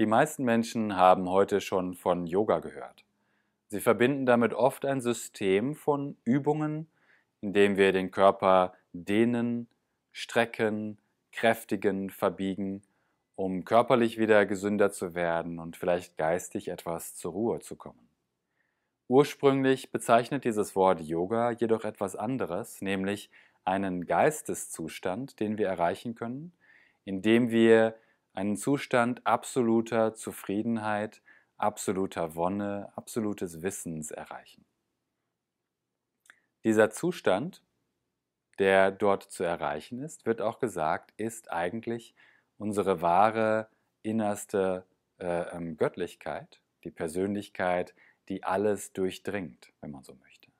Die meisten Menschen haben heute schon von Yoga gehört. Sie verbinden damit oft ein System von Übungen, in dem wir den Körper dehnen, strecken, kräftigen, verbiegen, um körperlich wieder gesünder zu werden und vielleicht geistig etwas zur Ruhe zu kommen. Ursprünglich bezeichnet dieses Wort Yoga jedoch etwas anderes, nämlich einen Geisteszustand, den wir erreichen können, indem wir einen Zustand absoluter Zufriedenheit, absoluter Wonne, absolutes Wissens erreichen. Dieser Zustand, der dort zu erreichen ist, wird auch gesagt, ist eigentlich unsere wahre innerste äh, ähm, Göttlichkeit, die Persönlichkeit, die alles durchdringt, wenn man so möchte.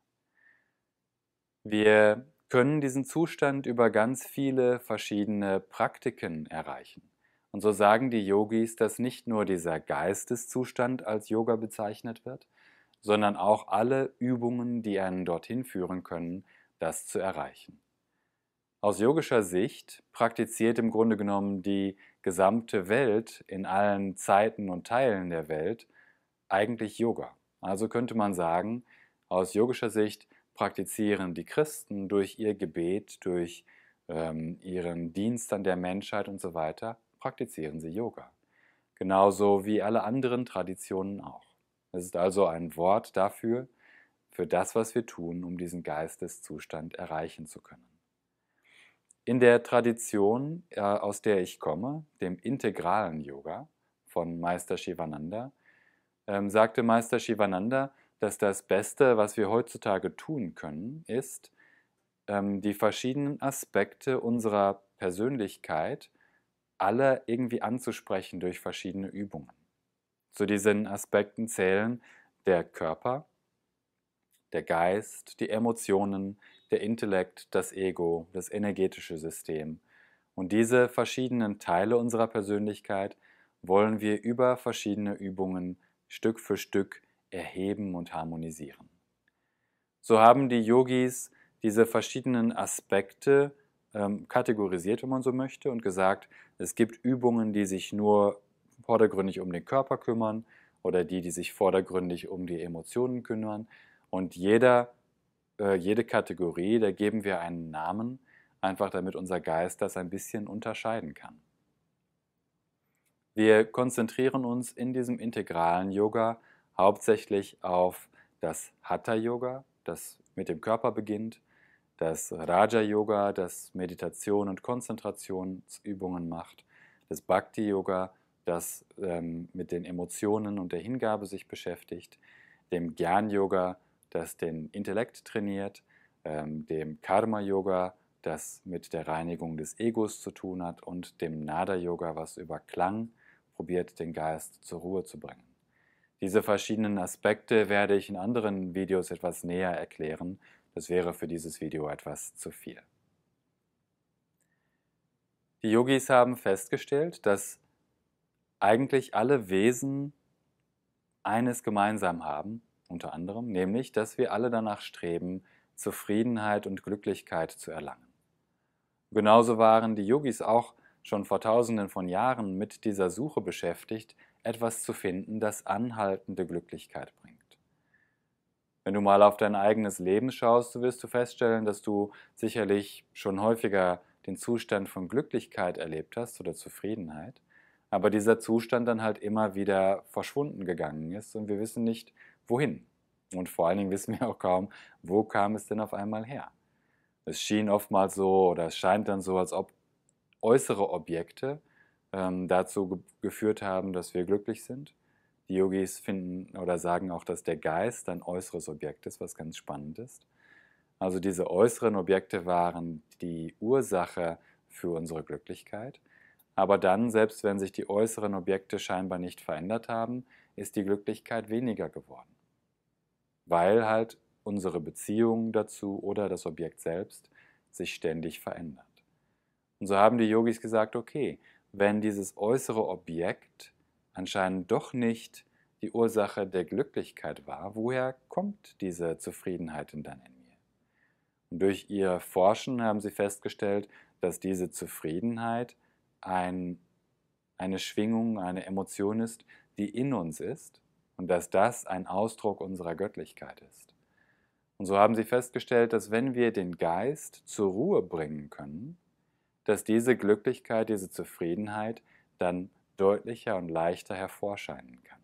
Wir können diesen Zustand über ganz viele verschiedene Praktiken erreichen. Und so sagen die Yogis, dass nicht nur dieser Geisteszustand als Yoga bezeichnet wird, sondern auch alle Übungen, die einen dorthin führen können, das zu erreichen. Aus yogischer Sicht praktiziert im Grunde genommen die gesamte Welt in allen Zeiten und Teilen der Welt eigentlich Yoga. Also könnte man sagen, aus yogischer Sicht praktizieren die Christen durch ihr Gebet, durch ähm, ihren Dienst an der Menschheit und so weiter praktizieren sie Yoga. Genauso wie alle anderen Traditionen auch. Es ist also ein Wort dafür, für das, was wir tun, um diesen Geisteszustand erreichen zu können. In der Tradition, äh, aus der ich komme, dem integralen Yoga von Meister Shivananda, ähm, sagte Meister Shivananda, dass das Beste, was wir heutzutage tun können, ist, ähm, die verschiedenen Aspekte unserer Persönlichkeit alle irgendwie anzusprechen durch verschiedene Übungen. Zu diesen Aspekten zählen der Körper, der Geist, die Emotionen, der Intellekt, das Ego, das energetische System. Und diese verschiedenen Teile unserer Persönlichkeit wollen wir über verschiedene Übungen Stück für Stück erheben und harmonisieren. So haben die Yogis diese verschiedenen Aspekte ähm, kategorisiert, wenn man so möchte, und gesagt, es gibt Übungen, die sich nur vordergründig um den Körper kümmern oder die, die sich vordergründig um die Emotionen kümmern. Und jeder, äh, jede Kategorie, da geben wir einen Namen, einfach damit unser Geist das ein bisschen unterscheiden kann. Wir konzentrieren uns in diesem integralen Yoga hauptsächlich auf das Hatha-Yoga, das mit dem Körper beginnt, das Raja-Yoga, das Meditation und Konzentrationsübungen macht, das Bhakti-Yoga, das ähm, mit den Emotionen und der Hingabe sich beschäftigt, dem Gyan-Yoga, das den Intellekt trainiert, ähm, dem Karma-Yoga, das mit der Reinigung des Egos zu tun hat und dem Nada-Yoga, was über Klang probiert, den Geist zur Ruhe zu bringen. Diese verschiedenen Aspekte werde ich in anderen Videos etwas näher erklären das wäre für dieses Video etwas zu viel. Die Yogis haben festgestellt, dass eigentlich alle Wesen eines gemeinsam haben, unter anderem, nämlich, dass wir alle danach streben, Zufriedenheit und Glücklichkeit zu erlangen. Genauso waren die Yogis auch schon vor tausenden von Jahren mit dieser Suche beschäftigt, etwas zu finden, das anhaltende Glücklichkeit wenn du mal auf dein eigenes Leben schaust, so wirst du feststellen, dass du sicherlich schon häufiger den Zustand von Glücklichkeit erlebt hast oder Zufriedenheit, aber dieser Zustand dann halt immer wieder verschwunden gegangen ist und wir wissen nicht, wohin. Und vor allen Dingen wissen wir auch kaum, wo kam es denn auf einmal her. Es schien oftmals so oder es scheint dann so, als ob äußere Objekte ähm, dazu ge geführt haben, dass wir glücklich sind die Yogis finden oder sagen auch, dass der Geist ein äußeres Objekt ist, was ganz spannend ist. Also diese äußeren Objekte waren die Ursache für unsere Glücklichkeit. Aber dann, selbst wenn sich die äußeren Objekte scheinbar nicht verändert haben, ist die Glücklichkeit weniger geworden. Weil halt unsere Beziehung dazu oder das Objekt selbst sich ständig verändert. Und so haben die Yogis gesagt, okay, wenn dieses äußere Objekt anscheinend doch nicht die Ursache der Glücklichkeit war, woher kommt diese Zufriedenheit denn dann in mir? Und durch ihr Forschen haben sie festgestellt, dass diese Zufriedenheit ein, eine Schwingung, eine Emotion ist, die in uns ist und dass das ein Ausdruck unserer Göttlichkeit ist. Und so haben sie festgestellt, dass wenn wir den Geist zur Ruhe bringen können, dass diese Glücklichkeit, diese Zufriedenheit dann deutlicher und leichter hervorscheinen kann.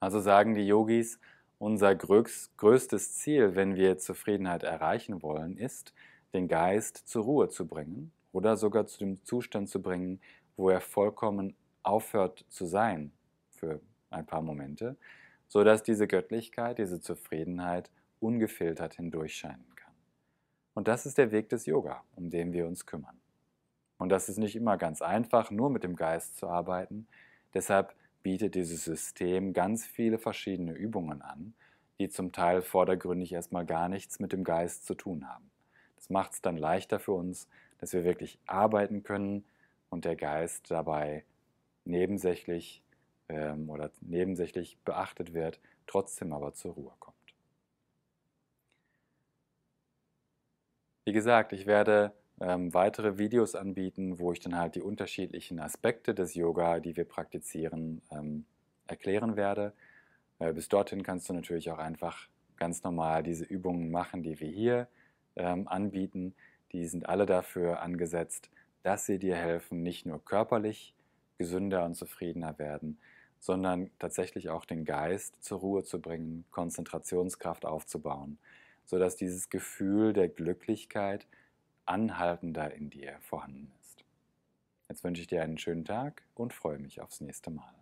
Also sagen die Yogis, unser größtes Ziel, wenn wir Zufriedenheit erreichen wollen, ist, den Geist zur Ruhe zu bringen oder sogar zu dem Zustand zu bringen, wo er vollkommen aufhört zu sein für ein paar Momente, sodass diese Göttlichkeit, diese Zufriedenheit ungefiltert hindurchscheinen kann. Und das ist der Weg des Yoga, um den wir uns kümmern. Und das ist nicht immer ganz einfach, nur mit dem Geist zu arbeiten. Deshalb bietet dieses System ganz viele verschiedene Übungen an, die zum Teil vordergründig erstmal gar nichts mit dem Geist zu tun haben. Das macht es dann leichter für uns, dass wir wirklich arbeiten können und der Geist dabei nebensächlich ähm, oder nebensächlich beachtet wird, trotzdem aber zur Ruhe kommt. Wie gesagt, ich werde ähm, weitere Videos anbieten, wo ich dann halt die unterschiedlichen Aspekte des Yoga, die wir praktizieren, ähm, erklären werde. Äh, bis dorthin kannst du natürlich auch einfach ganz normal diese Übungen machen, die wir hier ähm, anbieten. Die sind alle dafür angesetzt, dass sie dir helfen, nicht nur körperlich gesünder und zufriedener werden, sondern tatsächlich auch den Geist zur Ruhe zu bringen, Konzentrationskraft aufzubauen, sodass dieses Gefühl der Glücklichkeit anhaltender in dir vorhanden ist. Jetzt wünsche ich dir einen schönen Tag und freue mich aufs nächste Mal.